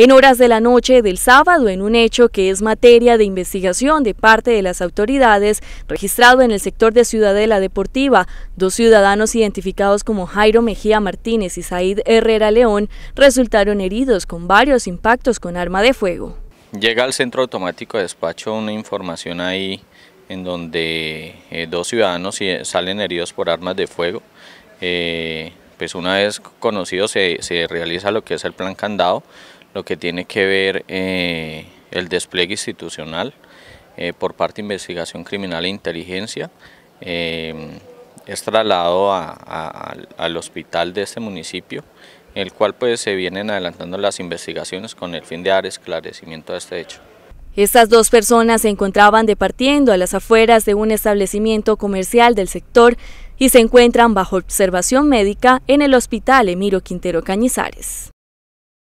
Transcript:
en horas de la noche del sábado en un hecho que es materia de investigación de parte de las autoridades registrado en el sector de Ciudadela Deportiva. Dos ciudadanos identificados como Jairo Mejía Martínez y Said Herrera León resultaron heridos con varios impactos con arma de fuego. Llega al centro automático de despacho una información ahí en donde eh, dos ciudadanos eh, salen heridos por armas de fuego. Eh, pues una vez conocido se, se realiza lo que es el plan candado, lo que tiene que ver eh, el despliegue institucional eh, por parte de investigación criminal e inteligencia. Eh, es trasladado al hospital de este municipio, en el cual pues se vienen adelantando las investigaciones con el fin de dar esclarecimiento a este hecho. Estas dos personas se encontraban departiendo a las afueras de un establecimiento comercial del sector y se encuentran bajo observación médica en el Hospital Emiro Quintero Cañizares.